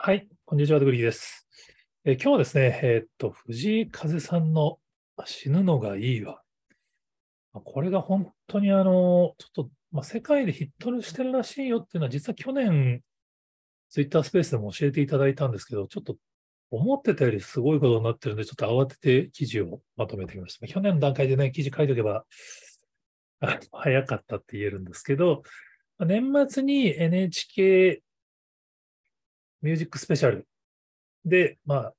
はい、こんにちは、ドグリーです。え今日はですね、えー、っと、藤井風さんの死ぬのがいいわ。これが本当にあの、ちょっと、まあ、世界でヒットしてるらしいよっていうのは、実は去年、ツイッタースペースでも教えていただいたんですけど、ちょっと思ってたよりすごいことになってるんで、ちょっと慌てて記事をまとめてきました。去年の段階でね、記事書いておけば、早かったって言えるんですけど、年末に NHK ミュージックスペシャルで、まあ、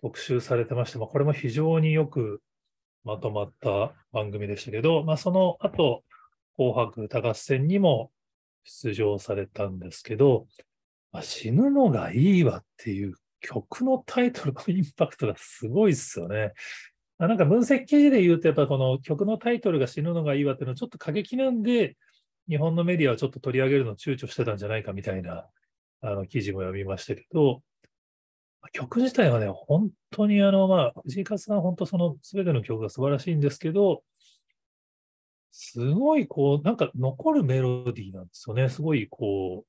特集されてまして、まあ、これも非常によくまとまった番組でしたけど、まあ、その後、紅白歌合戦にも出場されたんですけど、まあ、死ぬのがいいわっていう曲のタイトルのインパクトがすごいっすよね。あ、なんか分析記事で言うと、やっぱこの曲のタイトルが死ぬのがいいわっていうのはちょっと過激なんで、日本のメディアはちょっと取り上げるのを躊躇してたんじゃないかみたいなあの、記事も読みましたけど、曲自体はね、本当にあの、まあ、藤井勝さん、本当その全ての曲が素晴らしいんですけど、すごいこう、なんか残るメロディーなんですよね。すごいこう、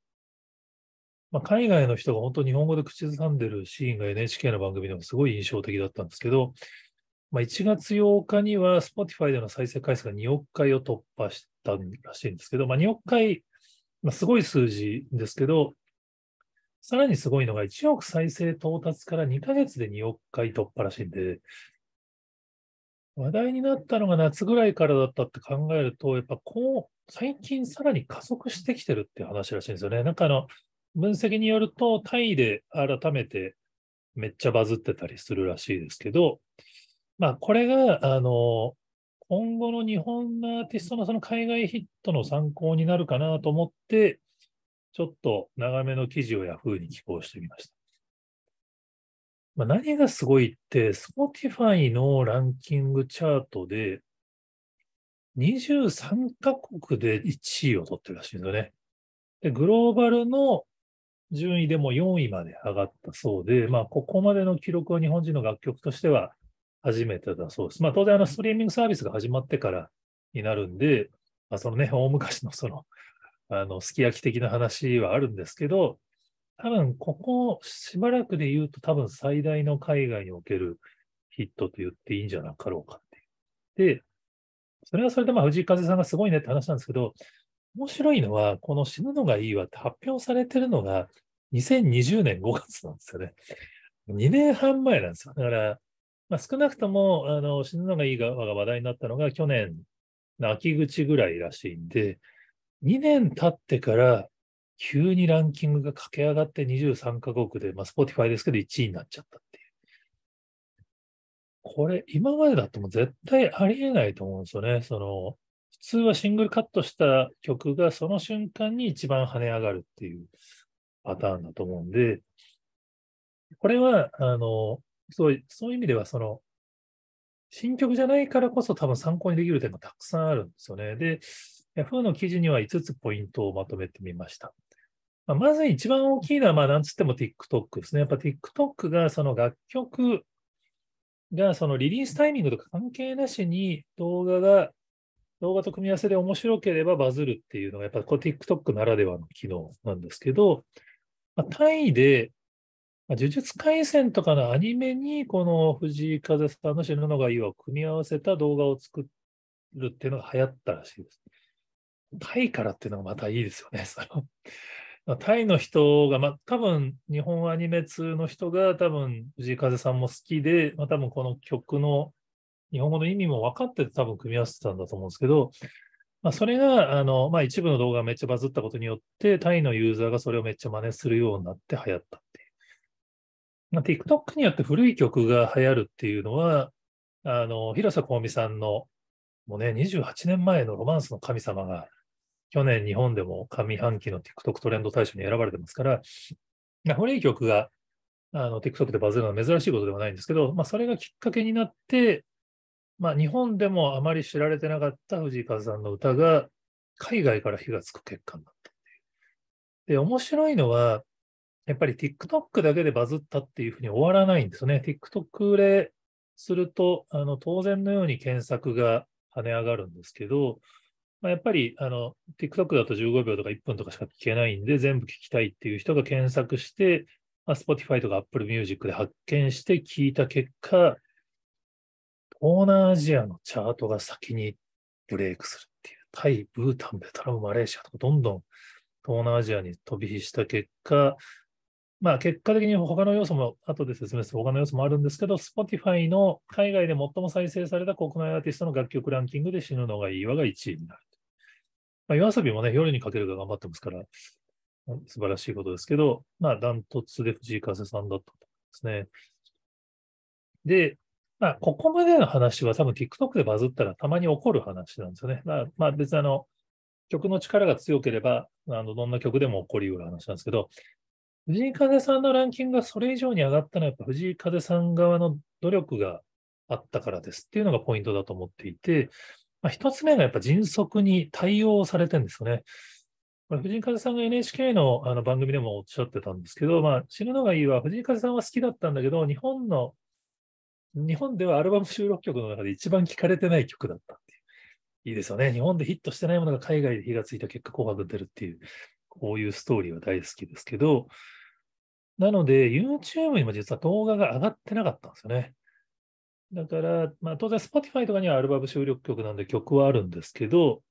まあ、海外の人が本当日本語で口ずさんでるシーンが NHK の番組でもすごい印象的だったんですけど、まあ、1月8日には Spotify での再生回数が2億回を突破したらしいんですけど、まあ、2億回、まあ、すごい数字ですけど、さらにすごいのが1億再生到達から2ヶ月で2億回突破らしいんで、話題になったのが夏ぐらいからだったって考えると、やっぱこう、最近さらに加速してきてるって話らしいんですよね。なんかあの、分析によると、タイで改めてめっちゃバズってたりするらしいですけど、まあこれが、あの、今後の日本のアーティストのその海外ヒットの参考になるかなと思って、ちょっと長めの記事を Yahoo に寄稿してみました。まあ、何がすごいって、Spotify のランキングチャートで、23カ国で1位を取ってるらしいんですよね。で、グローバルの順位でも4位まで上がったそうで、まあ、ここまでの記録は日本人の楽曲としては初めてだそうです。まあ、当然、あの、ストリーミングサービスが始まってからになるんで、まあ、そのね、大昔のそのあの、すき焼き的な話はあるんですけど、多分、ここ、しばらくで言うと、多分最大の海外におけるヒットと言っていいんじゃなかろうかってで、それはそれで、まあ、藤井風さんがすごいねって話なんですけど、面白いのは、この死ぬのがいいわって発表されてるのが、2020年5月なんですよね。2年半前なんですよ。だから、まあ、少なくとも、あの、死ぬのがいいが話題になったのが去年の秋口ぐらいらしいんで、2年経ってから急にランキングが駆け上がって23カ国で、まあ、Spotify ですけど1位になっちゃったっていう。これ、今までだともう絶対ありえないと思うんですよね。その、普通はシングルカットした曲がその瞬間に一番跳ね上がるっていうパターンだと思うんで、これは、あの、そうそういう意味では、その、新曲じゃないからこそ多分参考にできる点がたくさんあるんですよね。で、y a の記事には5つポイントをまとめてみました。まあ、まず一番大きいのは、なんつっても TikTok ですね。やっぱ TikTok がその楽曲がそのリリースタイミングとか関係なしに動画が、動画と組み合わせで面白ければバズるっていうのが、やっぱ TikTok ならではの機能なんですけど、まあ、タイで、呪術廻戦とかのアニメに、この藤井風さんの死ぬのがいいを組み合わせた動画を作るっていうのが流行ったらしいです。タイからっていうのがまたいいですよね。そのタイの人が、まあ、多分日本アニメ通の人が多分藤井風さんも好きで、まあ、多分この曲の日本語の意味も分かってて多分組み合わせてたんだと思うんですけど、まあ、それがあの、まあ、一部の動画がめっちゃバズったことによって、タイのユーザーがそれをめっちゃ真似するようになって流行ったっていう。まあ、TikTok によって古い曲が流行るっていうのは、あの広瀬香美さんのもうね、28年前のロマンスの神様が去年日本でも上半期の TikTok トレンド大賞に選ばれてますから、古い曲があの TikTok でバズるのは珍しいことではないんですけど、まあ、それがきっかけになって、まあ、日本でもあまり知られてなかった藤井風さんの歌が海外から火がつく結果になったってで、面白いのは、やっぱり TikTok だけでバズったっていうふうに終わらないんですよね。TikTok 売れすると、あの当然のように検索が跳ね上がるんですけど、まあ、やっぱりあの TikTok だと15秒とか1分とかしか聞けないんで、全部聞きたいっていう人が検索して、まあ、Spotify とか Apple Music で発見して聞いた結果、東南アジアのチャートが先にブレイクするっていう、タイ、ブータン、ベトナム、マレーシアとかどんどん東南アジアに飛び火した結果、まあ結果的に他の要素も、後で説明する他の要素もあるんですけど、Spotify の海外で最も再生された国内アーティストの楽曲ランキングで死ぬのがいいわが1位になる。まあ、夜遊びもね、夜にかけるが頑張ってますから、素晴らしいことですけど、まあ、ダントツで藤井風さんだったんですね。で、まあ、ここまでの話は多分 TikTok でバズったらたまに起こる話なんですよね。まあ、まあ、別にあの、曲の力が強ければ、あのどんな曲でも起こりうる話なんですけど、藤井風さんのランキングがそれ以上に上がったのは、やっぱ藤井風さん側の努力があったからですっていうのがポイントだと思っていて、まあ、一つ目がやっぱ迅速に対応されてるんですよね。ま藤井風さんが NHK のあの番組でもおっしゃってたんですけど、まあ、死ぬのがいいは藤井風さんは好きだったんだけど、日本の、日本ではアルバム収録曲の中で一番聴かれてない曲だったっていう。いいですよね。日本でヒットしてないものが海外で火がついた結果、紅白出るっていう、こういうストーリーは大好きですけど、なので、YouTube にも実は動画が上がってなかったんですよね。だから、まあ、当然 Spotify とかにはアルバム収録曲なんで曲はあるんですけど、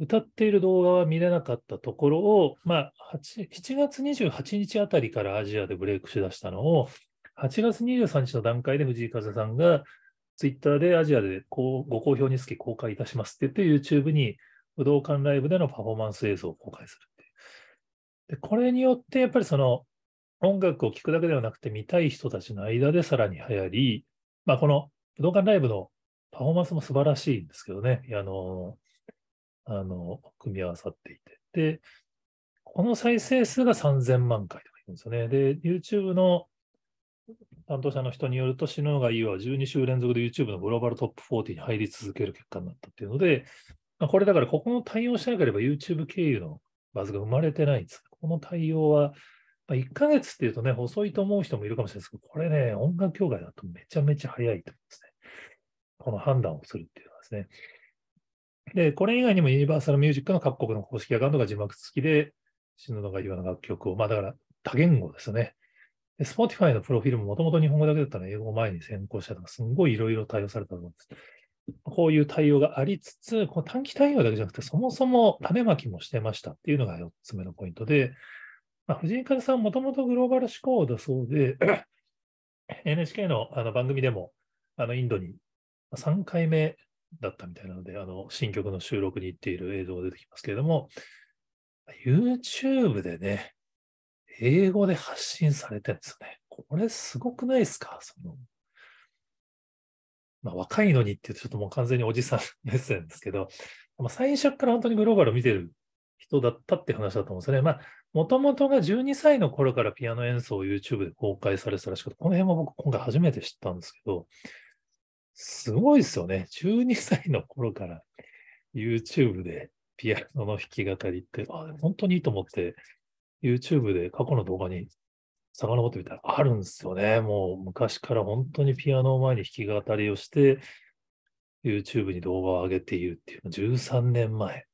歌っている動画は見れなかったところを、まあ、7月28日あたりからアジアでブレイクしだしたのを、8月23日の段階で藤井風さんが、ツイッターでアジアでご好評につき公開いたしますって言って、YouTube に武道館ライブでのパフォーマンス映像を公開するってで、これによって、やっぱりその音楽を聴くだけではなくて、見たい人たちの間でさらに流行り、まあ、この武道館ライブのパフォーマンスも素晴らしいんですけどね、あの、あの、組み合わさっていて。で、この再生数が3000万回とか言うんですよね。で、YouTube の担当者の人によると、篠がいいは12週連続で YouTube のグローバルトップ40に入り続ける結果になったっていうので、まあ、これだからここの対応しなければ YouTube 経由のバズが生まれてないんです。この対応はまあ、1ヶ月っていうとね、遅いと思う人もいるかもしれないですけど、これね、音楽業界だとめちゃめちゃ早いと思うんですね。この判断をするっていうのはですね。で、これ以外にもユニバーサルミュージックの各国の公式アカウントが字幕付きで、死ぬのが岩の楽曲を、まあだから多言語ですよね。スポーティファイのプロフィールももともと日本語だけだったら英語を前に先行したとか、すごいいろいろ対応されたと思うんです。こういう対応がありつつ、この短期対応だけじゃなくて、そもそも種まきもしてましたっていうのが4つ目のポイントで、まあ、藤井風さん、もともとグローバル志向だそうで、NHK のあの番組でも、あのインドに3回目だったみたいなので、あの新曲の収録に行っている映像が出てきますけれども、YouTube でね、英語で発信されてるんですよね。これすごくないですかその、まあ、若いのにって言うとちょっともう完全におじさん目線ですけど、まあ、最初から本当にグローバルを見てる人だったって話だと思うんですよね。まあ、もともとが12歳の頃からピアノ演奏を YouTube で公開されてたらしくて、この辺も僕今回初めて知ったんですけど、すごいですよね。12歳の頃から YouTube でピアノの弾き語りって、あ本当にいいと思って、YouTube で過去の動画に遡ってみたらあるんですよね。もう昔から本当にピアノを前に弾き語りをして、YouTube に動画を上げているっていう、13年前。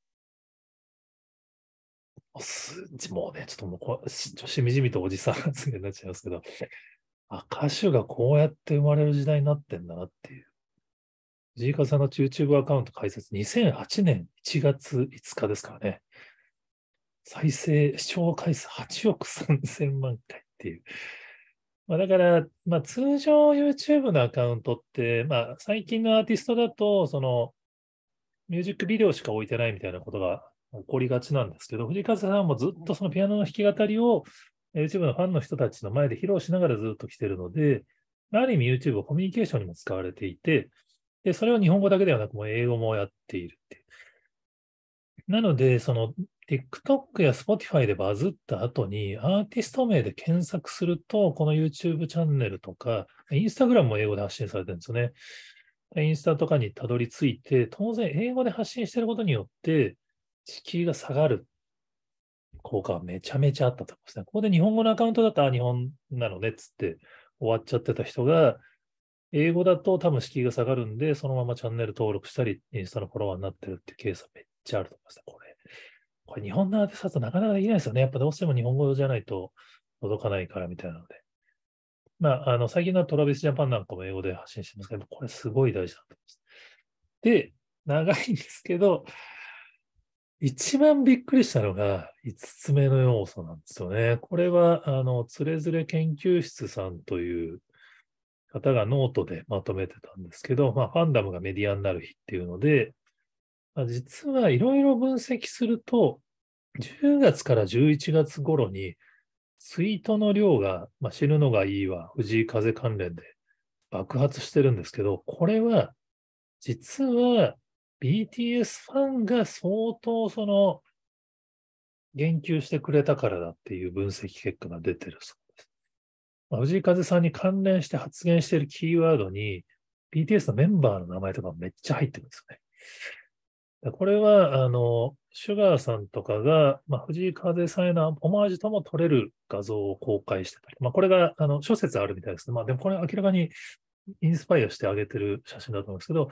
もうね、ちょっともうこし、みじみとおじさん発言になっちゃいますけど、あ、歌手がこうやって生まれる時代になってんだなっていう。藤井風さんの YouTube アカウント開設2008年1月5日ですからね。再生、視聴回数8億3000万回っていう。まあ、だから、まあ、通常 YouTube のアカウントって、まあ、最近のアーティストだと、その、ミュージックビデオしか置いてないみたいなことが起こりがちなんですけど、藤風さんもずっとそのピアノの弾き語りを YouTube のファンの人たちの前で披露しながらずっと来てるので、ある意味 YouTube はコミュニケーションにも使われていて、で、それを日本語だけではなく、もう英語もやっているって。なので、その TikTok や Spotify でバズった後に、アーティスト名で検索すると、この YouTube チャンネルとか、Instagram も英語で発信されてるんですよね。インスタとかにたどり着いて、当然英語で発信してることによって、敷居が下がる効果はめちゃめちゃあったと思いますね。ここで日本語のアカウントだと、あ、日本なのねっつって終わっちゃってた人が、英語だと多分敷居が下がるんで、そのままチャンネル登録したり、インスタのフォロワーになってるっていうケースはめっちゃあると思いますね。これ、これ日本のアーティストだとなかなかできないですよね。やっぱどうしても日本語じゃないと届かないからみたいなので。まあ、あの、最近のトラビスジャパンなんかも英語で発信してますけど、これすごい大事だと思います。で、長いんですけど、一番びっくりしたのが5つ目の要素なんですよね。これは、あの、つれづれ研究室さんという方がノートでまとめてたんですけど、まあ、ファンダムがメディアになる日っていうので、まあ、実はいろいろ分析すると、10月から11月頃にツイートの量が、まあ、死ぬのがいいわ、藤井風関連で爆発してるんですけど、これは実は BTS ファンが相当その、言及してくれたからだっていう分析結果が出てるそうです。まあ、藤井風さんに関連して発言しているキーワードに、BTS のメンバーの名前とかめっちゃ入ってるんですよね。これは、あの、シュガーさんとかが、まあ、藤井風さんへのオマージュとも取れる画像を公開してたり、まあ、これが、あの、諸説あるみたいですね。まあ、でもこれ明らかにインスパイアしてあげてる写真だと思うんですけど、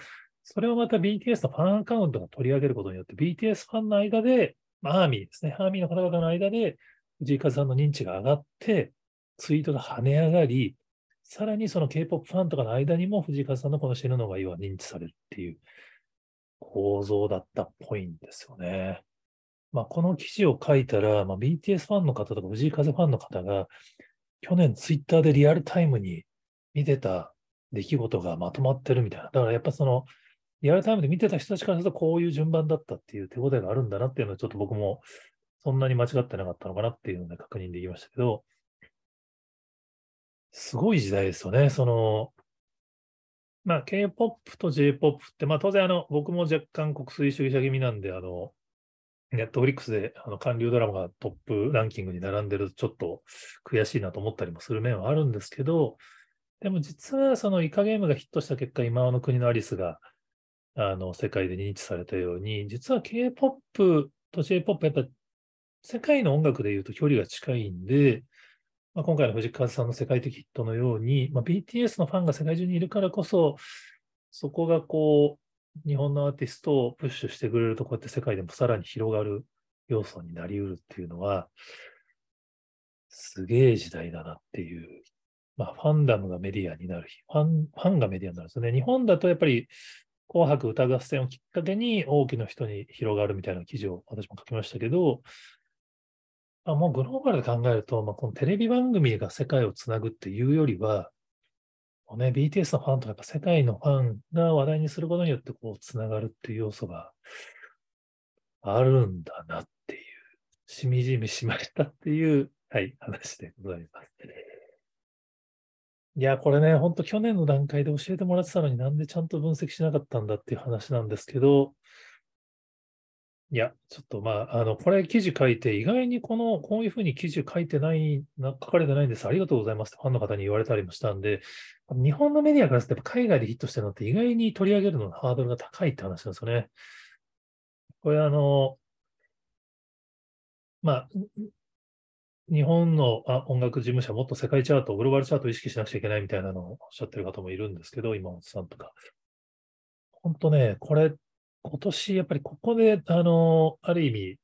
それをまた BTS のファンアカウントが取り上げることによって、BTS ファンの間で、アーミーですね、アーミーの方々の間で、藤井風さんの認知が上がって、ツイートが跳ね上がり、さらにその K-POP ファンとかの間にも藤井風さんのこの死ぬのが要は認知されるっていう構造だったっぽいんですよね。まあ、この記事を書いたら、まあ、BTS ファンの方とか藤井風ファンの方が、去年ツイッターでリアルタイムに見てた出来事がまとまってるみたいな。だからやっぱその、リアルタイムで見てた人たちからすると、こういう順番だったっていう手応えがあるんだなっていうのは、ちょっと僕もそんなに間違ってなかったのかなっていうので確認できましたけど、すごい時代ですよね。その、まあ、K-POP と J-POP って、まあ、当然、あの、僕も若干国粋主義者気味なんで、あの、ネットフリックスであの韓流ドラマがトップランキングに並んでるとちょっと悔しいなと思ったりもする面はあるんですけど、でも実はそのイカゲームがヒットした結果、今の国のアリスがあの世界で認知されたように、実は K-POP と J-POP やっぱ世界の音楽でいうと距離が近いんで、まあ、今回の藤川さんの世界的ヒットのように、まあ、BTS のファンが世界中にいるからこそ、そこがこう、日本のアーティストをプッシュしてくれると、こうやって世界でもさらに広がる要素になりうるっていうのは、すげえ時代だなっていう、まあ、ファンダムがメディアになる日、ファン、ファンがメディアになるんですよね。日本だとやっぱり紅白歌合戦をきっかけに多くの人に広がるみたいな記事を私も書きましたけど、あもうグローバルで考えると、まあ、このテレビ番組が世界をつなぐっていうよりは、うね、BTS のファンとかやっぱ世界のファンが話題にすることによってこうつながるっていう要素があるんだなっていう、しみじみしましたっていう、はい、話でございます。いや、これね、ほんと去年の段階で教えてもらってたのになんでちゃんと分析しなかったんだっていう話なんですけど、いや、ちょっとまあ、あの、これ記事書いて、意外にこの、こういうふうに記事書いてないな、書かれてないんです、ありがとうございますってファンの方に言われたりもしたんで、日本のメディアからすると、海外でヒットしてるのって意外に取り上げるののハードルが高いって話なんですよね。これあの、まあ、日本のあ音楽事務所はもっと世界チャート、グローバルチャートを意識しなくちゃいけないみたいなのをおっしゃってる方もいるんですけど、今おさんとか。本当ね、これ、今年やっぱりここで、あの、ある意味、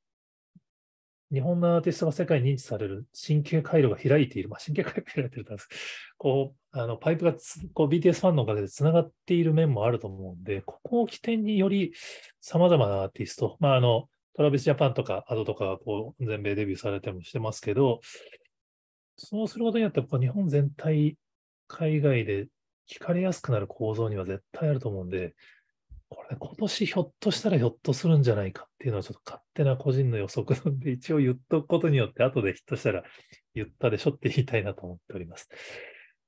日本のアーティストが世界に認知される神経回路が開いている、まあ、神経回路が開いているんですこうあのパイプがこう BTS ファンのおかげでつながっている面もあると思うんで、ここを起点によりさまざまなアーティスト、まあ、あのトラビス・ジャパンとか、アドとかがこう全米デビューされてもしてますけど、そうすることによって、日本全体、海外で聞かれやすくなる構造には絶対あると思うんで、これ、ね、今年ひょっとしたらひょっとするんじゃないかっていうのはちょっと勝手な個人の予測なんで、一応言っとくことによって、後でひょっとしたら言ったでしょって言いたいなと思っております。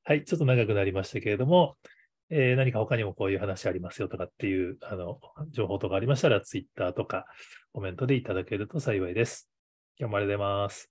はい、ちょっと長くなりましたけれども、えー、何か他にもこういう話ありますよとかっていうあの情報とかありましたら、ツイッターとかコメントでいただけると幸いです。今日もありがとうございます。